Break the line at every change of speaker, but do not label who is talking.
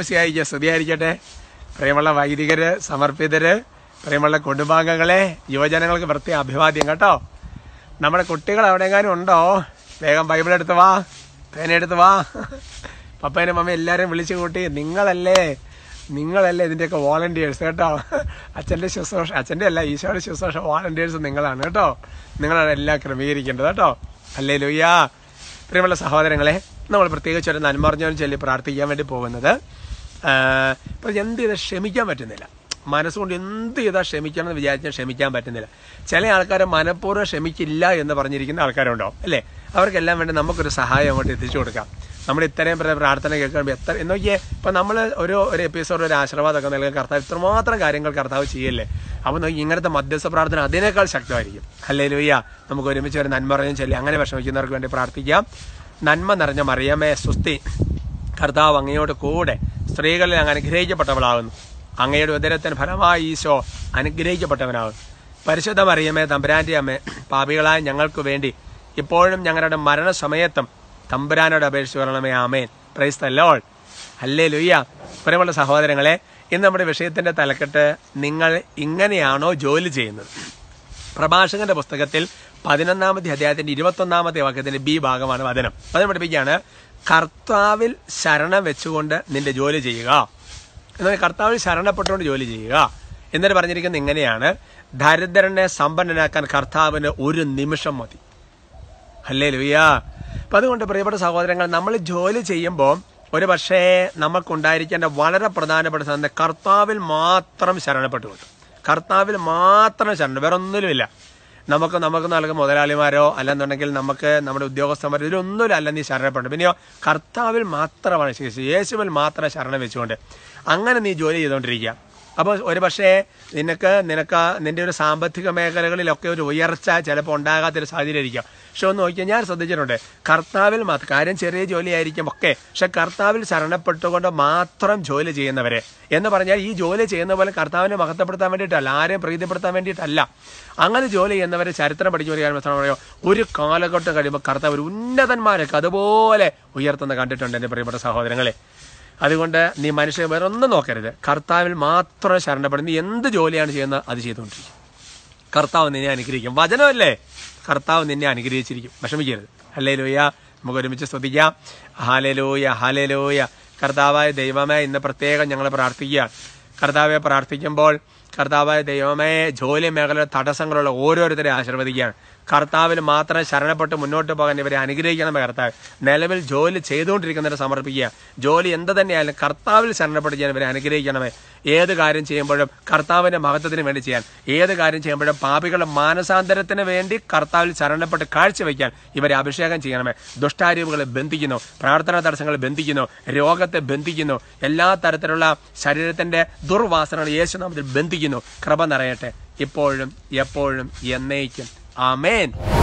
കൃപശിയായി സ്തുതിയായിരിക്കട്ടെ പ്രിയമുള്ള വൈദികര് സമർപ്പിതര് പ്രിയമുള്ള കുടുംബാംഗങ്ങളെ യുവജനങ്ങൾക്ക് വൃത്തി അഭിവാദ്യം കേട്ടോ നമ്മുടെ കുട്ടികൾ എവിടെയെങ്കിലും ഉണ്ടോ വേഗം ബൈബിൾ എടുത്ത് വാ പേന എടുത്ത് വാ പപ്പേനും മമ്മയും എല്ലാവരും വിളിച്ചു കൂട്ടി നിങ്ങളല്ലേ നിങ്ങളല്ലേ ഇതിൻ്റെയൊക്കെ വോളണ്ടിയേഴ്സ് കേട്ടോ അച്ഛൻ്റെ ശുശ്രൂഷ അച്ഛൻ്റെ അല്ല ഈശോയുടെ ശുശ്രൂഷ വോളണ്ടിയേഴ്സ് നിങ്ങളാണ് കേട്ടോ നിങ്ങളാണ് എല്ലാം ക്രമീകരിക്കേണ്ടത് കേട്ടോ അല്ലേ ലുയ്യ പ്രിയമുള്ള സഹോദരങ്ങളെ നമ്മൾ പ്രത്യേകിച്ച് ഒരു നന്മറിഞ്ഞവൻ ചൊല്ലി പ്രാർത്ഥിക്കാൻ വേണ്ടി പോകുന്നത് ഇപ്പം എന്ത് ചെയ്താൽ ക്ഷമിക്കാൻ പറ്റുന്നില്ല മനസ്സുകൊണ്ട് എന്ത് ചെയ്താൽ ക്ഷമിക്കണം എന്ന് വിചാരിച്ചാൽ ക്ഷമിക്കാൻ പറ്റുന്നില്ല ചില ആൾക്കാരെ മനഃപൂർവ്വം ക്ഷമിക്കില്ല എന്ന് പറഞ്ഞിരിക്കുന്ന ആൾക്കാരുണ്ടോ അല്ലേ അവർക്കെല്ലാം വേണ്ടി നമുക്കൊരു സഹായം അങ്ങോട്ട് എത്തിച്ചു കൊടുക്കാം നമ്മൾ ഇത്രയും പ്രാർത്ഥന കേൾക്കുമ്പോൾ എത്ര എന്നൊക്കെ ഇപ്പം നമ്മൾ ഒരു ഒരു എപ്പിസോഡ് ഒരു ആശീർവാദമൊക്കെ നൽകാൻ കർത്താവ് ഇത്രമാത്രം കാര്യങ്ങൾ കർത്താവ് ചെയ്യല്ലേ അപ്പോൾ നോക്കി ഇങ്ങനത്തെ മധ്യസ്ഥ പ്രാർത്ഥന അതിനേക്കാൾ ശക്തമായിരിക്കും അല്ലേ ലൂയ്യ നമുക്ക് ഒരുമിച്ച് ഒരു നന്മ ചൊല്ലി അങ്ങനെ വിഷമിക്കുന്നവർക്ക് വേണ്ടി പ്രാർത്ഥിക്കാം നന്മ നിറഞ്ഞ മറിയമേ സുസ്തി കർത്താവ് അങ്ങയോട് കൂടെ സ്ത്രീകളിൽ അങ്ങ് അനുഗ്രഹിക്കപ്പെട്ടവളാകുന്നു അങ്ങയുടെ ഉദരത്തിന് ഫലമായി ഈശോ അനുഗ്രഹിക്കപ്പെട്ടവനാകുന്നു പരിശുദ്ധ മറിയമേ തമ്പുരാൻ്റെ അമ്മേ പാപികളായ ഞങ്ങൾക്ക് വേണ്ടി ഇപ്പോഴും ഞങ്ങളുടെ മരണസമയത്തും തമ്പുരാനോട് അപേക്ഷിച്ച് വരണമേ ആമേൻ പ്രൈസ് തല്ലോൾ അല്ലേ ലുയ്യ പ്രിയമുള്ള സഹോദരങ്ങളെ ഇന്ന് നമ്മുടെ വിഷയത്തിൻ്റെ തലക്കെട്ട് നിങ്ങൾ ഇങ്ങനെയാണോ ജോലി ചെയ്യുന്നത് പ്രഭാഷകന്റെ പുസ്തകത്തിൽ പതിനൊന്നാമത്തെ അധ്യായത്തിന്റെ ഇരുപത്തൊന്നാമത്തെ വാക്യത്തിന്റെ ബി ഭാഗമാണ് വചനം വചനം പഠിപ്പിക്കുകയാണ് കർത്താവിൽ ശരണം വെച്ചുകൊണ്ട് നിന്റെ ജോലി ചെയ്യുക എന്നാൽ കർത്താവിൽ ശരണപ്പെട്ടുകൊണ്ട് ജോലി ചെയ്യുക എന്നിട്ട് പറഞ്ഞിരിക്കുന്നത് ഇങ്ങനെയാണ് ദരിദ്രനെ സമ്പന്നനാക്കാൻ കർത്താവിന് ഒരു നിമിഷം മതി അല്ലേ ലുയ്യാ അപ്പൊ അതുകൊണ്ട് പ്രിയപ്പെട്ട സഹോദരങ്ങൾ നമ്മൾ ജോലി ചെയ്യുമ്പോൾ ഒരു പക്ഷേ നമുക്കുണ്ടായിരിക്കേണ്ട വളരെ പ്രധാനപ്പെട്ട സാധനം കർത്താവിൽ മാത്രം ശരണപ്പെട്ടുകൊണ്ട് കർത്താവിൽ മാത്രം ശരണം വേറെ ഒന്നിലുമില്ല നമുക്ക് നമുക്ക് നൽകുന്ന മുതലാളിമാരോ അല്ലെന്നുണ്ടെങ്കിൽ നമുക്ക് നമ്മുടെ ഉദ്യോഗസ്ഥന്മാരോ ഇതിലൊന്നുമില്ല അല്ല നീ ശരണപ്പെടും പിന്നെയോ കർത്താവിൽ മാത്രമാണ് ശേഷി യേശുവിൽ മാത്രം ശരണം വെച്ചുകൊണ്ട് അങ്ങനെ നീ ജോലി ചെയ്തുകൊണ്ടിരിക്കുക അപ്പോൾ ഒരു പക്ഷേ നിനക്ക് നിനക്ക് നിന്റെ ഒരു സാമ്പത്തിക മേഖലകളിലൊക്കെ ഒരു ഉയർച്ച ചിലപ്പോൾ ഉണ്ടാകാത്തൊരു സാഹചര്യം ആയിരിക്കും പക്ഷെ ഒന്ന് നോക്കിയാൽ ഞാൻ ശ്രദ്ധിച്ചിട്ടുണ്ട് കർത്താവിൽ മാത്രം കാര്യം ചെറിയ ജോലിയായിരിക്കും ഒക്കെ പക്ഷെ കർത്താവിൽ ശരണപ്പെട്ടുകൊണ്ട് മാത്രം ജോലി ചെയ്യുന്നവരെ എന്ന് പറഞ്ഞാൽ ഈ ജോലി ചെയ്യുന്ന പോലെ കർത്താവിനെ മഹത്വപ്പെടുത്താൻ വേണ്ടിയിട്ടല്ല ആരെയും പ്രീതിപ്പെടുത്താൻ വേണ്ടിയിട്ടല്ല അങ്ങനെ ജോലി ചെയ്യുന്നവരെ ചരിത്രം പഠിച്ചു ഒരു കാര്യം പറയുമോ ഒരു കാലഘട്ടം കഴിയുമ്പോൾ കർത്താവ് ഉന്നതന്മാരൊക്കെ അതുപോലെ ഉയർത്തുന്ന കണ്ടിട്ടുണ്ട് എൻ്റെ പ്രിയപ്പെട്ട സഹോദരങ്ങളെ അതുകൊണ്ട് നീ മനുഷ്യ വേറൊന്നും നോക്കരുത് കർത്താവിൽ മാത്രം ശരണപ്പെടുന്ന നീ എന്ത് ജോലിയാണ് ചെയ്യുന്നത് അത് ചെയ്തുകൊണ്ടിരിക്കും കർത്താവ് നിന്നെ അനുഗ്രഹിക്കും വചനമല്ലേ കർത്താവ് നിന്നെ അനുഗ്രഹിച്ചിരിക്കും വിഷമിക്കരുത് അല്ലേ ലോയ നമുക്ക് ഒരുമിച്ച് ശ്രദ്ധിക്കാം ഹാലലോയ ഹാലലോയ കർത്താവായ ദൈവമേ ഇന്ന് പ്രത്യേകം ഞങ്ങൾ പ്രാർത്ഥിക്കുക കർത്താവെ പ്രാർത്ഥിക്കുമ്പോൾ കർത്താവായ ദൈവമേ ജോലി മേഖല തടസ്സങ്ങളുള്ള ഓരോരുത്തരെ ആശീർവദിക്കുകയാണ് കർത്താവിൽ മാത്രം ശരണപ്പെട്ട് മുന്നോട്ട് പോകാൻ ഇവരെ അനുഗ്രഹിക്കണം കർത്താവ് നിലവിൽ ജോലി ചെയ്തുകൊണ്ടിരിക്കുന്നവരെ സമർപ്പിക്കുക ജോലി എന്ത് തന്നെയായാലും കർത്താവിൽ ശരണപ്പെട്ട് ചെയ്യാൻ ഇവരെ അനുഗ്രഹിക്കണമേ ഏത് കാര്യം ചെയ്യുമ്പോഴും കർത്താവിന്റെ മഹത്വത്തിന് വേണ്ടി ചെയ്യാൻ ഏത് കാര്യം ചെയ്യുമ്പോഴും പാപികളുടെ മാനസാന്തരത്തിന് വേണ്ടി കർത്താവിൽ ശരണപ്പെട്ട് കാഴ്ചവെക്കാൻ ഇവരെ അഭിഷേകം ചെയ്യണമേ ദുഷ്ടാരൂപങ്ങളെ ബന്ധിക്കുന്നു പ്രാർത്ഥനാ തടസ്സങ്ങളെ ബന്ധിക്കുന്നു രോഗത്തെ ബന്ധിക്കുന്നു എല്ലാ തരത്തിലുള്ള ശരീരത്തിന്റെ ദുർവാസനകൾ യേശുനാമത്തിൽ ബന്ധിക്കുന്നു കൃപ നിറയട്ടെ ഇപ്പോഴും എപ്പോഴും എന്നേക്കും ആമേൻ